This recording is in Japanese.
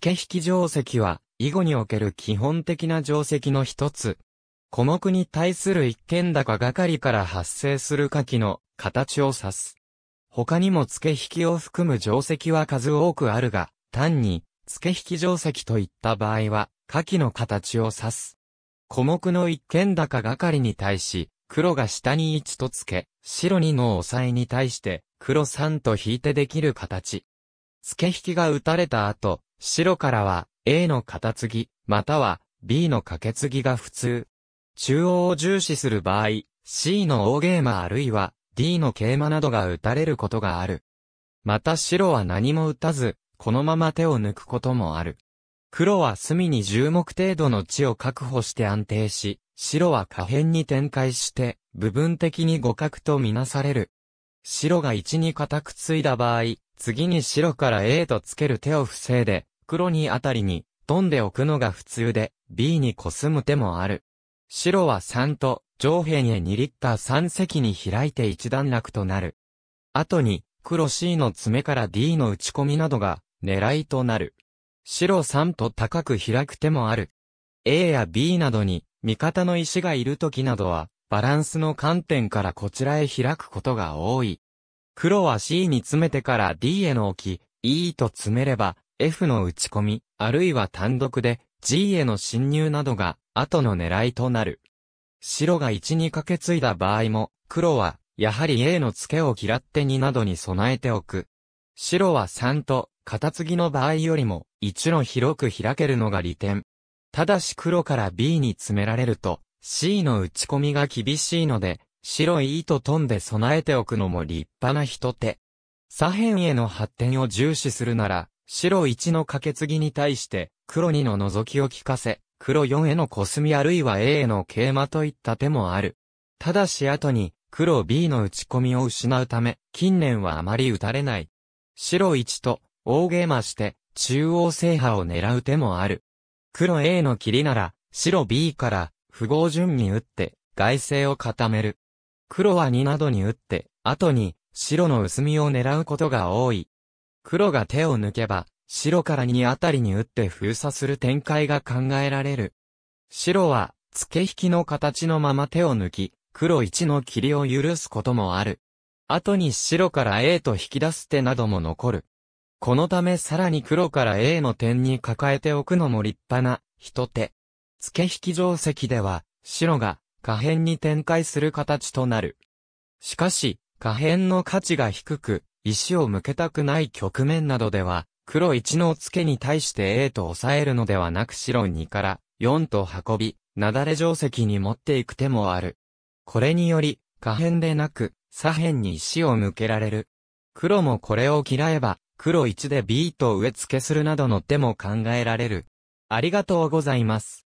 付け引き定石は、囲碁における基本的な定石の一つ。古目に対する一見高がかりから発生する下記の形を指す。他にも付け引きを含む定石は数多くあるが、単に付け引き定石といった場合は、下記の形を指す。古目の一見高がかりに対し、黒が下に1と付け、白2の押さえに対して、黒3と引いてできる形。付け引きが打たれた後、白からは A の片継ぎ、または B の掛け継ぎが普通。中央を重視する場合、C の大ゲーマあるいは D の桂馬などが打たれることがある。また白は何も打たず、このまま手を抜くこともある。黒は隅に10目程度の地を確保して安定し、白は下辺に展開して、部分的に互角とみなされる。白が1に固くついだ場合、次に白から A とつける手を防いで、黒にあたりに、飛んでおくのが普通で、B にコスむ手もある。白は3と、上辺へ2リッター3隻に開いて一段落となる。後に、黒 C の爪から D の打ち込みなどが、狙いとなる。白3と高く開く手もある。A や B などに、味方の石がいる時などは、バランスの観点からこちらへ開くことが多い。黒は C に詰めてから D への置き、E と詰めれば、F の打ち込み、あるいは単独で G への侵入などが後の狙いとなる。白が1にかけ継いだ場合も、黒は、やはり A の付けを嫌って2などに備えておく。白は3と、片継ぎの場合よりも、1の広く開けるのが利点。ただし黒から B に詰められると、C の打ち込みが厳しいので、白い E と飛んで備えておくのも立派な一手。左辺への発展を重視するなら、白1のかけ継ぎに対して、黒2の覗きを利かせ、黒4へのコスミあるいは A への桂馬といった手もある。ただし後に、黒 B の打ち込みを失うため、近年はあまり打たれない。白1と、大ゲーマして、中央制覇を狙う手もある。黒 A の切りなら、白 B から、不合順に打って、外勢を固める。黒は2などに打って、後に、白の薄みを狙うことが多い。黒が手を抜けば、白から2あたりに打って封鎖する展開が考えられる。白は、付け引きの形のまま手を抜き、黒1の霧を許すこともある。後に白から A と引き出す手なども残る。このためさらに黒から A の点に抱えておくのも立派な、一手。付け引き定石では、白が、下辺に展開する形となる。しかし、下辺の価値が低く、石を向けたくない局面などでは、黒1の付けに対して A と抑えるのではなく白2から4と運び、なだれ定石に持っていく手もある。これにより、下辺でなく、左辺に石を向けられる。黒もこれを嫌えば、黒1で B と植え付けするなどの手も考えられる。ありがとうございます。